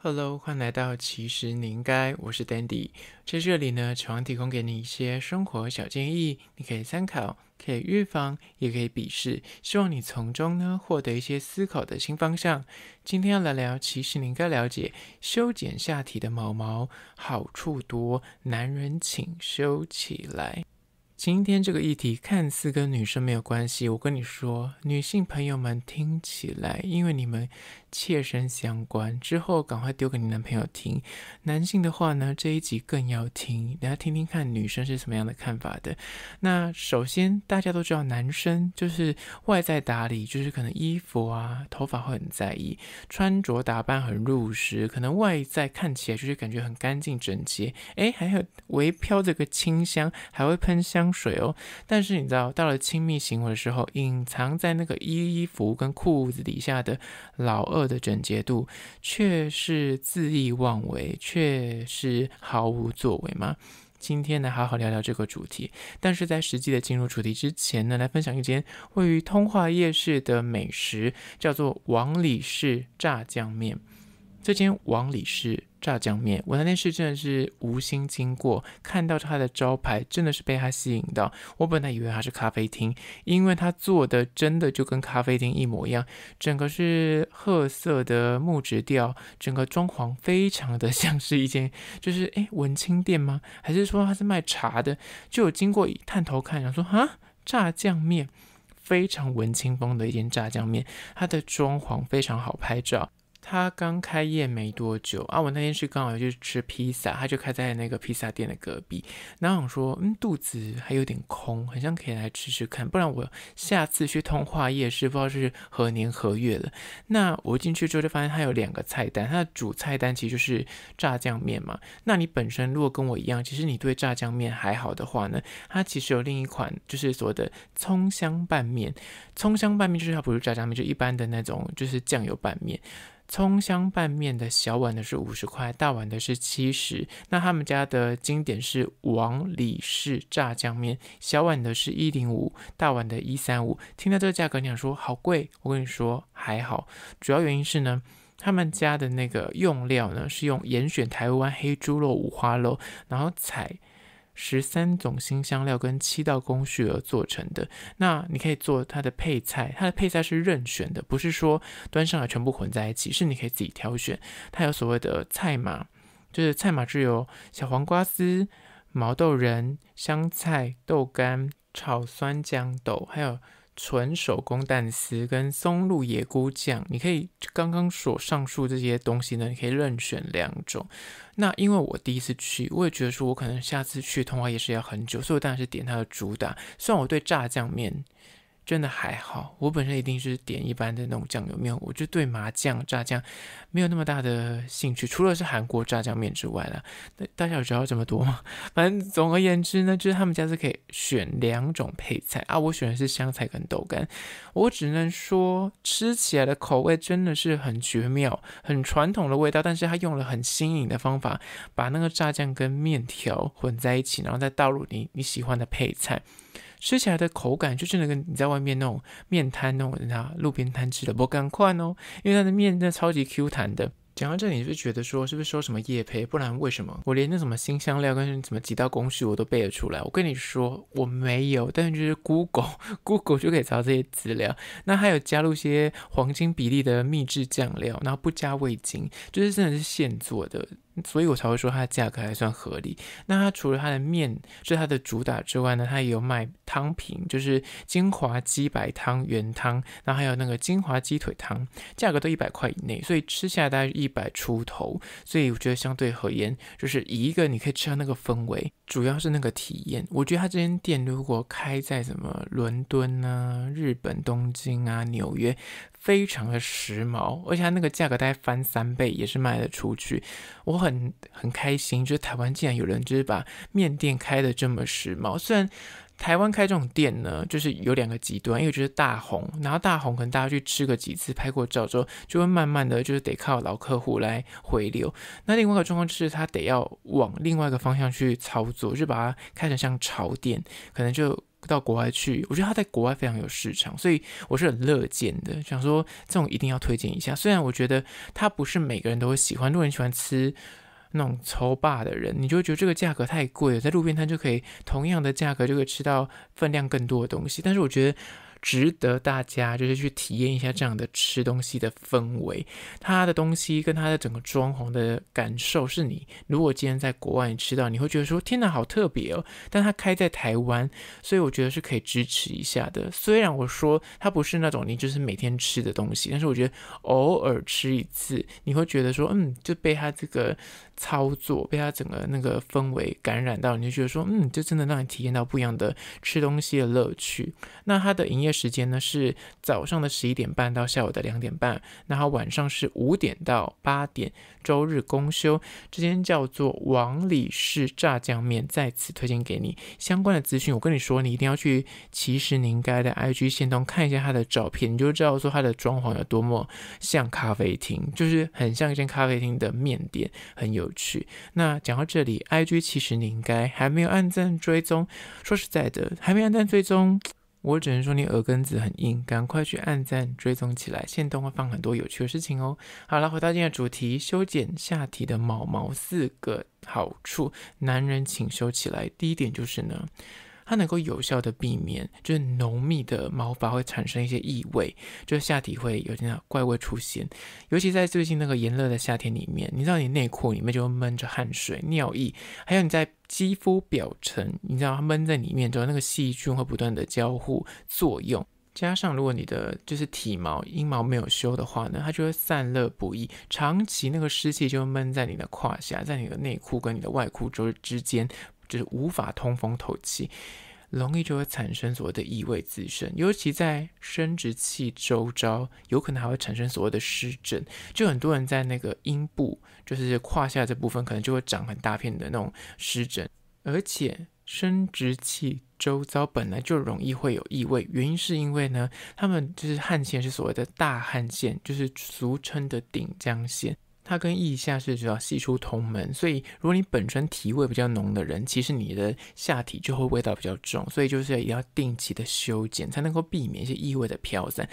Hello，欢迎来到其实你应该，我是 Dandy，在这里呢，常提供给你一些生活小建议，你可以参考，可以预防，也可以鄙视，希望你从中呢获得一些思考的新方向。今天要来聊，其实你应该了解修剪下体的毛毛好处多，男人请修起来。今天这个议题看似跟女生没有关系，我跟你说，女性朋友们听起来，因为你们切身相关，之后赶快丢给你男朋友听。男性的话呢，这一集更要听，大家听听看女生是什么样的看法的。那首先大家都知道，男生就是外在打理，就是可能衣服啊、头发会很在意，穿着打扮很入时，可能外在看起来就是感觉很干净整洁。哎，还有微飘这个清香，还会喷香。水哦，但是你知道，到了亲密行为的时候，隐藏在那个衣服跟裤子底下的老二的整洁度，却是恣意妄为，却是毫无作为吗？今天来好好聊聊这个主题。但是在实际的进入主题之前呢，来分享一间位于通化夜市的美食，叫做王里氏炸酱面。这间王里氏。炸酱面，我那天是真的是无心经过，看到他的招牌，真的是被他吸引到。我本来以为他是咖啡厅，因为他做的真的就跟咖啡厅一模一样，整个是褐色的木质调，整个装潢非常的像是一间就是诶文青店吗？还是说他是卖茶的？就有经过探头看，想说啊，炸酱面，非常文青风的一间炸酱面，它的装潢非常好拍照。他刚开业没多久啊，我那天是刚好去吃披萨，他就开在那个披萨店的隔壁。然后想说，嗯，肚子还有点空，好像可以来吃吃看。不然我下次去通化夜市，不知道是何年何月了。那我进去之后就发现它有两个菜单，它的主菜单其实就是炸酱面嘛。那你本身如果跟我一样，其实你对炸酱面还好的话呢，它其实有另一款，就是所谓的葱香拌面。葱香拌面就是它不是炸酱面，就一般的那种，就是酱油拌面。葱香拌面的小碗的是五十块，大碗的是七十。那他们家的经典是王李氏炸酱面，小碗的是一零五，大碗的一三五。听到这个价格，你想说好贵？我跟你说还好，主要原因是呢，他们家的那个用料呢是用严选台湾黑猪肉五花肉，然后采。十三种新香料跟七道工序而做成的，那你可以做它的配菜，它的配菜是任选的，不是说端上来全部混在一起，是你可以自己挑选。它有所谓的菜码，就是菜码是有小黄瓜丝、毛豆仁、香菜、豆干、炒酸豇豆，还有。纯手工蛋丝跟松露野菇酱，你可以刚刚所上述这些东西呢，你可以任选两种。那因为我第一次去，我也觉得说我可能下次去通安也是要很久，所以我当然是点它的主打。虽然我对炸酱面。真的还好，我本身一定是点一般的那种酱油面，我就对麻酱炸酱没有那么大的兴趣，除了是韩国炸酱面之外啦。大大家有知道这么多吗？反正总而言之呢，就是他们家是可以选两种配菜啊，我选的是香菜跟豆干。我只能说，吃起来的口味真的是很绝妙，很传统的味道，但是他用了很新颖的方法，把那个炸酱跟面条混在一起，然后再倒入你你喜欢的配菜。吃起来的口感就真的跟你在外面那种面摊那种人家路边摊吃的不赶快哦，因为它的面真的超级 Q 弹的。讲到这里，你就觉得说是不是说什么叶培，不然为什么我连那什么新香料跟什么几道工序我都背得出来？我跟你说我没有，但是就是 Google Google 就可以查这些资料。那还有加入一些黄金比例的秘制酱料，然后不加味精，就是真的是现做的。所以我才会说它的价格还算合理。那它除了它的面是它的主打之外呢，它也有卖汤品，就是金华鸡白汤原汤，然后还有那个金华鸡腿汤，价格都一百块以内，所以吃下来大概一百出头，所以我觉得相对合言，就是以一个你可以吃到那个氛围。主要是那个体验，我觉得他这间店如果开在什么伦敦啊、日本东京啊、纽约，非常的时髦，而且他那个价格大概翻三倍也是卖得出去，我很很开心，就是台湾竟然有人就是把面店开得这么时髦，虽然。台湾开这种店呢，就是有两个极端，一个就是大红，然后大红可能大家去吃个几次，拍过照之后，就会慢慢的就是得靠老客户来回流。那另外一个状况就是他得要往另外一个方向去操作，就把它开成像潮店，可能就到国外去。我觉得他在国外非常有市场，所以我是很乐见的，想说这种一定要推荐一下。虽然我觉得他不是每个人都会喜欢，如果人喜欢吃。那种超霸的人，你就会觉得这个价格太贵了，在路边摊就可以同样的价格就可以吃到分量更多的东西。但是我觉得值得大家就是去体验一下这样的吃东西的氛围，它的东西跟它的整个装潢的感受，是你如果今天在国外吃到，你会觉得说天哪，好特别哦。但它开在台湾，所以我觉得是可以支持一下的。虽然我说它不是那种你就是每天吃的东西，但是我觉得偶尔吃一次，你会觉得说，嗯，就被它这个。操作被他整个那个氛围感染到，你就觉得说，嗯，就真的让你体验到不一样的吃东西的乐趣。那它的营业时间呢是早上的十一点半到下午的两点半，那它晚上是五点到八点，周日公休。这间叫做王李氏炸酱面，再次推荐给你。相关的资讯我跟你说，你一定要去其实你应该的 IG 线动看一下它的照片，你就知道说它的装潢有多么像咖啡厅，就是很像一间咖啡厅的面点，很有。去，那讲到这里，IG 其实你应该还没有按赞追踪。说实在的，还没按赞追踪，我只能说你耳根子很硬，赶快去按赞追踪起来。线动会放很多有趣的事情哦。好了，回到今天主题，修剪下体的毛毛四个好处，男人请修起来。第一点就是呢。它能够有效的避免，就是浓密的毛发会产生一些异味，就是下体会有点怪味出现。尤其在最近那个炎热的夏天里面，你知道你内裤里面就会闷着汗水、尿液，还有你在肌肤表层，你知道它闷在里面之后，那个细菌会不断的交互作用。加上如果你的就是体毛、阴毛没有修的话呢，它就会散热不易，长期那个湿气就会闷在你的胯下，在你的内裤跟你的外裤之之间。就是无法通风透气，容易就会产生所谓的异味滋生，尤其在生殖器周遭，有可能还会产生所谓的湿疹。就很多人在那个阴部，就是胯下这部分，可能就会长很大片的那种湿疹。而且生殖器周遭本来就容易会有异味，原因是因为呢，他们就是汗腺是所谓的大汗腺，就是俗称的顶浆腺。它跟腋下是要系出同门，所以如果你本身体味比较浓的人，其实你的下体就会味道比较重，所以就是要定期的修剪，才能够避免一些异味的飘散。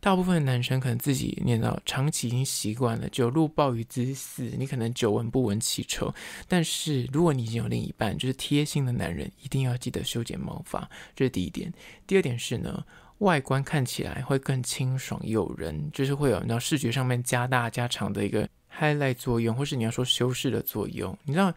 大部分的男生可能自己念到长期已经习惯了久露暴雨之肆，你可能久闻不闻其臭。但是如果你已经有另一半，就是贴心的男人，一定要记得修剪毛发，这是第一点。第二点是呢，外观看起来会更清爽诱人，就是会有那视觉上面加大加长的一个。highlight 作用，或是你要说修饰的作用，你知道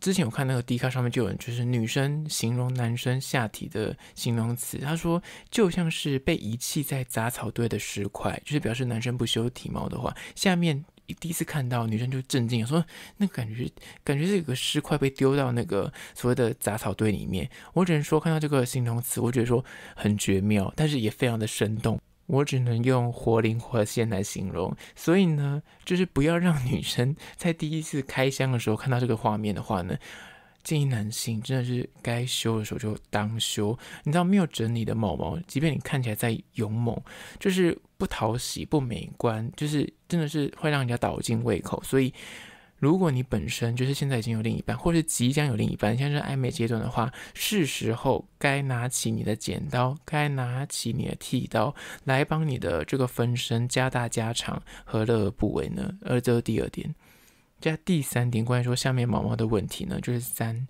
之前我看那个 D 卡上面就有人就是女生形容男生下体的形容词，他说就像是被遗弃在杂草堆的尸块，就是表示男生不修体貌的话，下面第一次看到女生就震惊说，那感觉感觉是有个尸块被丢到那个所谓的杂草堆里面，我只能说看到这个形容词，我觉得说很绝妙，但是也非常的生动。我只能用活灵活现来形容，所以呢，就是不要让女生在第一次开箱的时候看到这个画面的话呢，建议男性真的是该修的时候就当修。你知道没有整理的毛毛，即便你看起来再勇猛，就是不讨喜、不美观，就是真的是会让人家倒尽胃口，所以。如果你本身就是现在已经有另一半，或是即将有另一半，像是暧昧阶段的话，是时候该拿起你的剪刀，该拿起你的剃刀来帮你的这个分身加大加长，何乐而不为呢？而这第二点，加第三点，关于说下面毛毛的问题呢，就是三，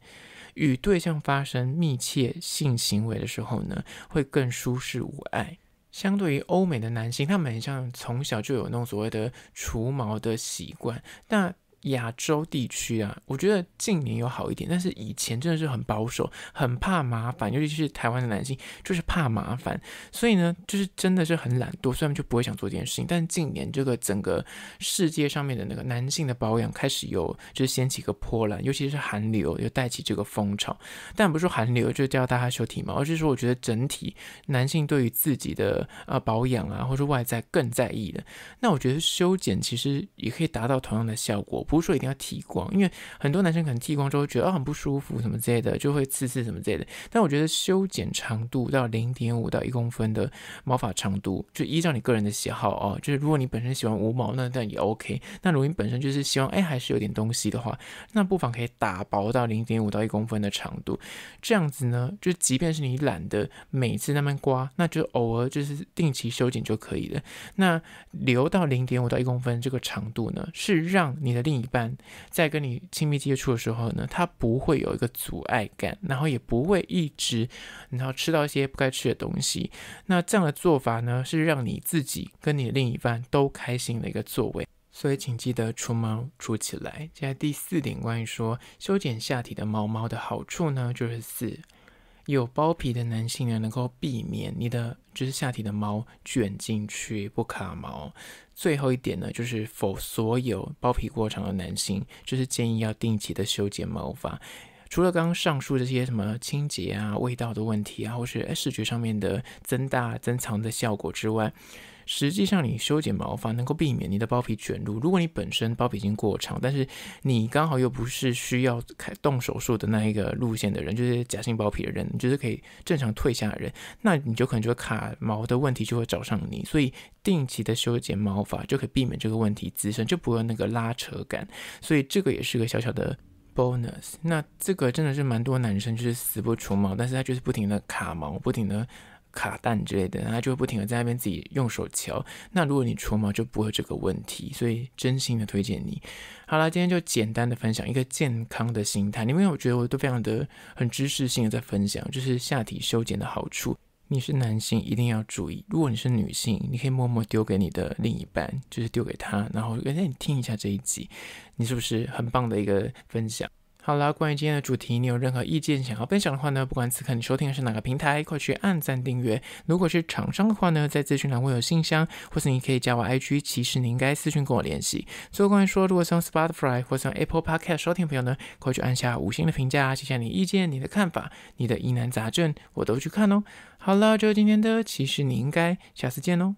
与对象发生密切性行为的时候呢，会更舒适无碍。相对于欧美的男性，他们很像从小就有那种所谓的除毛的习惯，那。亚洲地区啊，我觉得近年有好一点，但是以前真的是很保守，很怕麻烦，尤其是台湾的男性，就是怕麻烦，所以呢，就是真的是很懒惰，所以他们就不会想做这件事情。但近年这个整个世界上面的那个男性的保养开始有，就是掀起一个波澜，尤其是韩流又带起这个风潮，但不是说韩流就叫大家修体毛，而是说我觉得整体男性对于自己的啊保养啊，或者说外在更在意的，那我觉得修剪其实也可以达到同样的效果。不是说一定要剃光，因为很多男生可能剃光之后觉得很不舒服什么之类的，就会刺刺什么之类的。但我觉得修剪长度到零点五到一公分的毛发长度，就依照你个人的喜好哦。就是如果你本身喜欢无毛，那那也 OK。那如果你本身就是希望哎还是有点东西的话，那不妨可以打薄到零点五到一公分的长度。这样子呢，就即便是你懒得每次那边刮，那就偶尔就是定期修剪就可以了。那留到零点五到一公分这个长度呢，是让你的另。一半在跟你亲密接触的时候呢，他不会有一个阻碍感，然后也不会一直，然后吃到一些不该吃的东西。那这样的做法呢，是让你自己跟你另一半都开心的一个作为。所以请记得除毛除起来。接下来第四点，关于说修剪下体的猫猫的好处呢，就是四。有包皮的男性呢，能够避免你的就是下体的毛卷进去不卡毛。最后一点呢，就是否所有包皮过长的男性，就是建议要定期的修剪毛发。除了刚刚上述这些什么清洁啊、味道的问题啊，或是视觉上面的增大、增长的效果之外。实际上，你修剪毛发能够避免你的包皮卷入。如果你本身包皮已经过长，但是你刚好又不是需要开动手术的那一个路线的人，就是假性包皮的人，你就是可以正常退下的人，那你就可能就会卡毛的问题就会找上你。所以定期的修剪毛发就可以避免这个问题滋生，就不会那个拉扯感。所以这个也是个小小的 bonus。那这个真的是蛮多男生就是死不除毛，但是他就是不停的卡毛，不停的。卡蛋之类的，他就会不停的在那边自己用手敲。那如果你戳毛就不会这个问题。所以真心的推荐你。好了，今天就简单的分享一个健康的心态。因为我觉得我都非常的很知识性的在分享，就是下体修剪的好处。你是男性一定要注意。如果你是女性，你可以默默丢给你的另一半，就是丢给他。然后，而你听一下这一集，你是不是很棒的一个分享？好啦，关于今天的主题，你有任何意见想要分享的话呢？不管此刻你收听的是哪个平台，快去按赞订阅。如果是厂商的话呢，在资讯栏会有信箱，或是你可以加我 IG。其实你应该私讯跟我联系。最后，关于说，如果用 Spotify 或从 Apple Podcast 收听朋友呢，快去按下五星的评价，写下你意见、你的看法、你的疑难杂症，我都去看哦。好了，就今天的，其实你应该下次见喽。